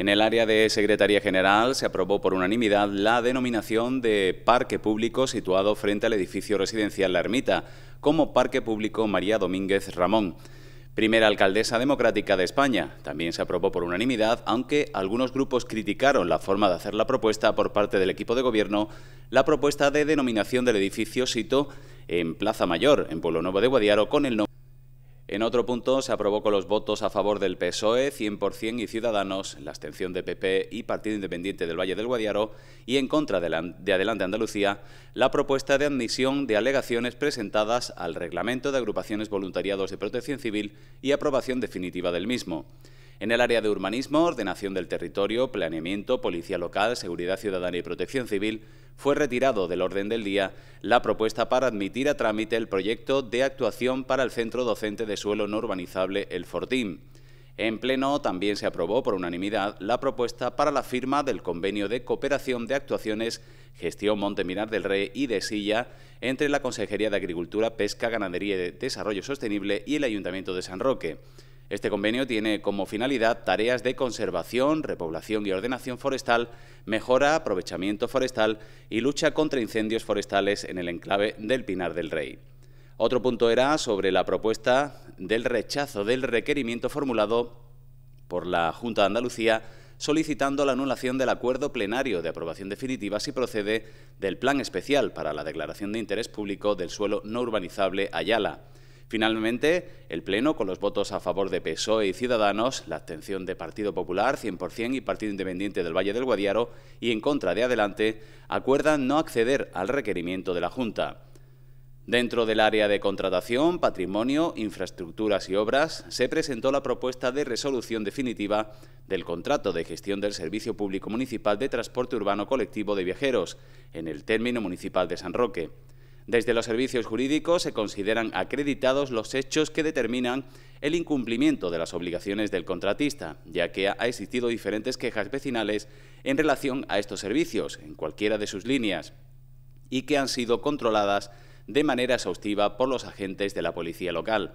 En el área de Secretaría General se aprobó por unanimidad la denominación de Parque Público situado frente al edificio residencial La Ermita, como Parque Público María Domínguez Ramón. Primera alcaldesa democrática de España. También se aprobó por unanimidad, aunque algunos grupos criticaron la forma de hacer la propuesta por parte del equipo de gobierno, la propuesta de denominación del edificio sito en Plaza Mayor, en Pueblo Nuevo de Guadiaro, con el nombre en otro punto, se aprobó con los votos a favor del PSOE, 100% y Ciudadanos, la abstención de PP y Partido Independiente del Valle del Guadiaro, y en contra de, Adelante Andalucía, la propuesta de admisión de alegaciones presentadas al Reglamento de Agrupaciones Voluntariados de Protección Civil y aprobación definitiva del mismo en el área de urbanismo, ordenación del territorio, planeamiento, policía local, seguridad ciudadana y protección civil, fue retirado del orden del día la propuesta para admitir a trámite el proyecto de actuación para el Centro Docente de Suelo No Urbanizable, el Fortín. En pleno también se aprobó por unanimidad la propuesta para la firma del convenio de cooperación de actuaciones Gestión Monteminar del Rey y de Silla entre la Consejería de Agricultura, Pesca, Ganadería y Desarrollo Sostenible y el Ayuntamiento de San Roque. Este convenio tiene como finalidad tareas de conservación, repoblación y ordenación forestal, mejora, aprovechamiento forestal y lucha contra incendios forestales en el enclave del Pinar del Rey. Otro punto era sobre la propuesta del rechazo del requerimiento formulado por la Junta de Andalucía solicitando la anulación del acuerdo plenario de aprobación definitiva si procede del Plan Especial para la Declaración de Interés Público del Suelo No Urbanizable Ayala. Finalmente, el Pleno, con los votos a favor de PSOE y Ciudadanos, la abstención de Partido Popular 100% y Partido Independiente del Valle del Guadiaro y en contra de Adelante, acuerdan no acceder al requerimiento de la Junta. Dentro del área de contratación, patrimonio, infraestructuras y obras, se presentó la propuesta de resolución definitiva del contrato de gestión del Servicio Público Municipal de Transporte Urbano Colectivo de Viajeros, en el término municipal de San Roque. Desde los servicios jurídicos se consideran acreditados los hechos que determinan el incumplimiento de las obligaciones del contratista, ya que ha existido diferentes quejas vecinales en relación a estos servicios, en cualquiera de sus líneas, y que han sido controladas de manera exhaustiva por los agentes de la policía local.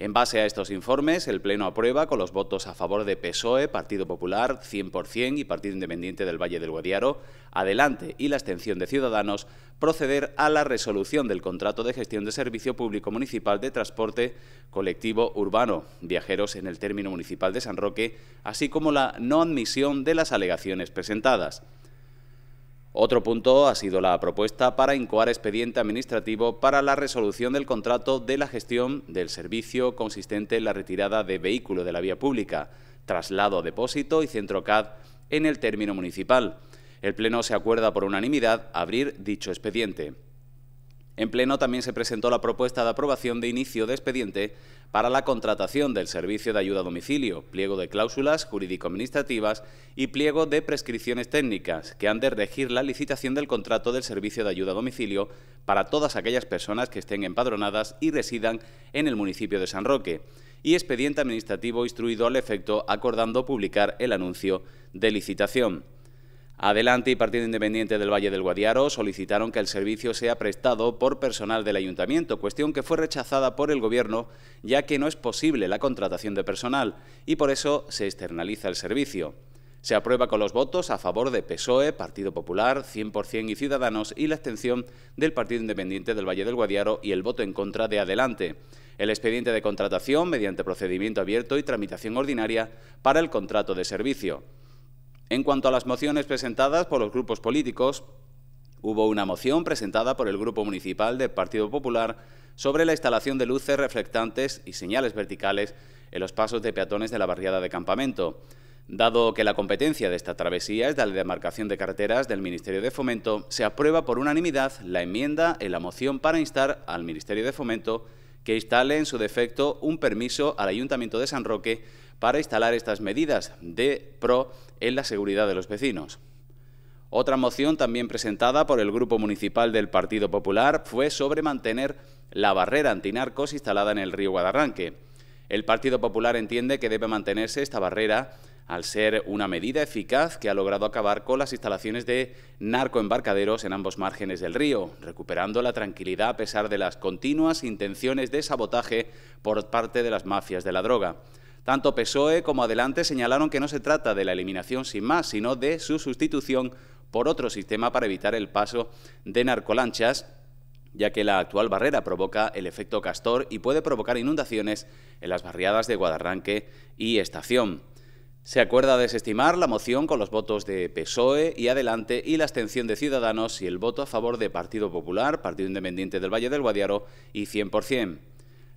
En base a estos informes, el Pleno aprueba con los votos a favor de PSOE, Partido Popular, 100% y Partido Independiente del Valle del Guadiaro, adelante y la abstención de Ciudadanos, proceder a la resolución del contrato de gestión de servicio público municipal de transporte colectivo urbano, viajeros en el término municipal de San Roque, así como la no admisión de las alegaciones presentadas. Otro punto ha sido la propuesta para incoar expediente administrativo para la resolución del contrato de la gestión del servicio consistente en la retirada de vehículo de la vía pública, traslado depósito y centro CAD en el término municipal. El Pleno se acuerda por unanimidad abrir dicho expediente. En Pleno también se presentó la propuesta de aprobación de inicio de expediente para la contratación del servicio de ayuda a domicilio, pliego de cláusulas jurídico-administrativas y pliego de prescripciones técnicas que han de regir la licitación del contrato del servicio de ayuda a domicilio para todas aquellas personas que estén empadronadas y residan en el municipio de San Roque y expediente administrativo instruido al efecto acordando publicar el anuncio de licitación. Adelante y Partido Independiente del Valle del Guadiaro solicitaron que el servicio sea prestado por personal del ayuntamiento, cuestión que fue rechazada por el Gobierno, ya que no es posible la contratación de personal y por eso se externaliza el servicio. Se aprueba con los votos a favor de PSOE, Partido Popular, 100% y Ciudadanos y la abstención del Partido Independiente del Valle del Guadiaro y el voto en contra de Adelante. El expediente de contratación mediante procedimiento abierto y tramitación ordinaria para el contrato de servicio. En cuanto a las mociones presentadas por los grupos políticos, hubo una moción presentada por el Grupo Municipal del Partido Popular sobre la instalación de luces reflectantes y señales verticales en los pasos de peatones de la barriada de campamento. Dado que la competencia de esta travesía es de la demarcación de carreteras del Ministerio de Fomento, se aprueba por unanimidad la enmienda en la moción para instar al Ministerio de Fomento que instale en su defecto un permiso al Ayuntamiento de San Roque para instalar estas medidas de pro en la seguridad de los vecinos. Otra moción también presentada por el Grupo Municipal del Partido Popular fue sobre mantener la barrera antinarcos instalada en el río Guadarranque. El Partido Popular entiende que debe mantenerse esta barrera al ser una medida eficaz que ha logrado acabar con las instalaciones de narcoembarcaderos en ambos márgenes del río, recuperando la tranquilidad a pesar de las continuas intenciones de sabotaje por parte de las mafias de la droga. Tanto PSOE como Adelante señalaron que no se trata de la eliminación sin más, sino de su sustitución por otro sistema para evitar el paso de narcolanchas, ya que la actual barrera provoca el efecto castor y puede provocar inundaciones en las barriadas de Guadarranque y Estación. Se acuerda desestimar la moción con los votos de PSOE y Adelante y la abstención de Ciudadanos y el voto a favor de Partido Popular, Partido Independiente del Valle del Guadiaro y 100%.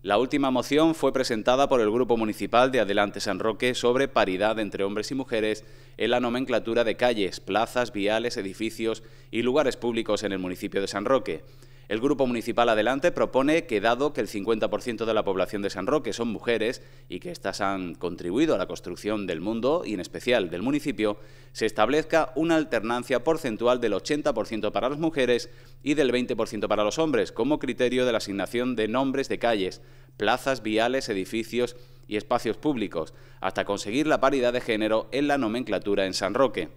La última moción fue presentada por el Grupo Municipal de Adelante San Roque sobre paridad entre hombres y mujeres en la nomenclatura de calles, plazas, viales, edificios y lugares públicos en el municipio de San Roque. El Grupo Municipal Adelante propone que, dado que el 50% de la población de San Roque son mujeres y que éstas han contribuido a la construcción del mundo y, en especial, del municipio, se establezca una alternancia porcentual del 80% para las mujeres y del 20% para los hombres, como criterio de la asignación de nombres de calles, plazas, viales, edificios y espacios públicos, hasta conseguir la paridad de género en la nomenclatura en San Roque.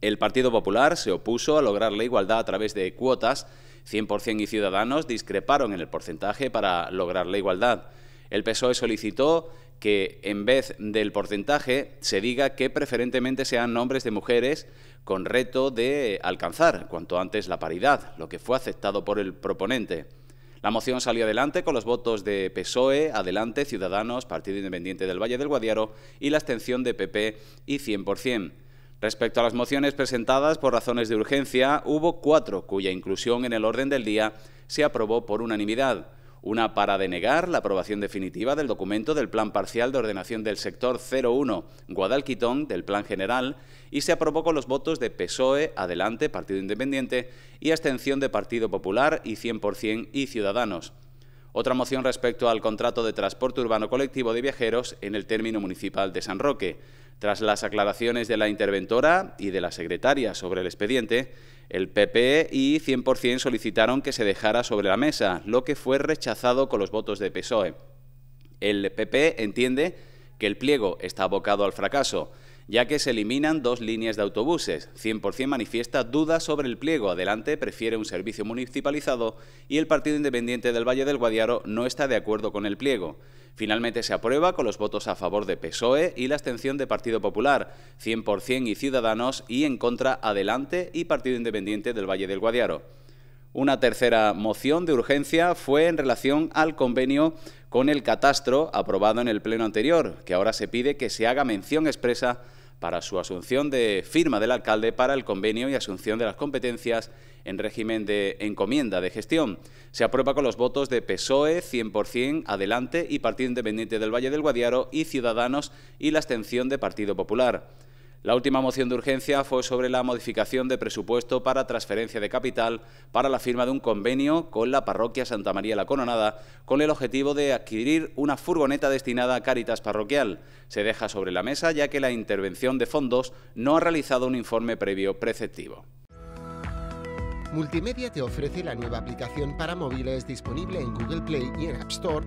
El Partido Popular se opuso a lograr la igualdad a través de cuotas 100% y Ciudadanos discreparon en el porcentaje para lograr la igualdad. El PSOE solicitó que en vez del porcentaje se diga que preferentemente sean nombres de mujeres con reto de alcanzar cuanto antes la paridad, lo que fue aceptado por el proponente. La moción salió adelante con los votos de PSOE, Adelante, Ciudadanos, Partido Independiente del Valle del Guadiaro y la abstención de PP y 100%. Respecto a las mociones presentadas por razones de urgencia, hubo cuatro cuya inclusión en el orden del día se aprobó por unanimidad. Una para denegar la aprobación definitiva del documento del Plan Parcial de Ordenación del Sector 01 Guadalquitón del Plan General y se aprobó con los votos de PSOE, Adelante, Partido Independiente y abstención de Partido Popular y 100% y Ciudadanos. Otra moción respecto al contrato de transporte urbano colectivo de viajeros en el término municipal de San Roque. Tras las aclaraciones de la interventora y de la secretaria sobre el expediente, el PP e y 100% solicitaron que se dejara sobre la mesa, lo que fue rechazado con los votos de PSOE. El PP e entiende que el pliego está abocado al fracaso ya que se eliminan dos líneas de autobuses. 100% manifiesta dudas sobre el pliego. Adelante prefiere un servicio municipalizado y el Partido Independiente del Valle del Guadiaro no está de acuerdo con el pliego. Finalmente se aprueba con los votos a favor de PSOE y la abstención de Partido Popular, 100% y Ciudadanos y en contra Adelante y Partido Independiente del Valle del Guadiaro. Una tercera moción de urgencia fue en relación al convenio con el catastro aprobado en el Pleno anterior, que ahora se pide que se haga mención expresa para su asunción de firma del alcalde para el convenio y asunción de las competencias en régimen de encomienda de gestión. Se aprueba con los votos de PSOE, 100%, Adelante y Partido Independiente del Valle del Guadiaro y Ciudadanos y la abstención de Partido Popular. La última moción de urgencia fue sobre la modificación de presupuesto para transferencia de capital para la firma de un convenio con la parroquia Santa María la Coronada, con el objetivo de adquirir una furgoneta destinada a Cáritas Parroquial. Se deja sobre la mesa ya que la intervención de fondos no ha realizado un informe previo preceptivo. Multimedia te ofrece la nueva aplicación para móviles disponible en Google Play y en App Store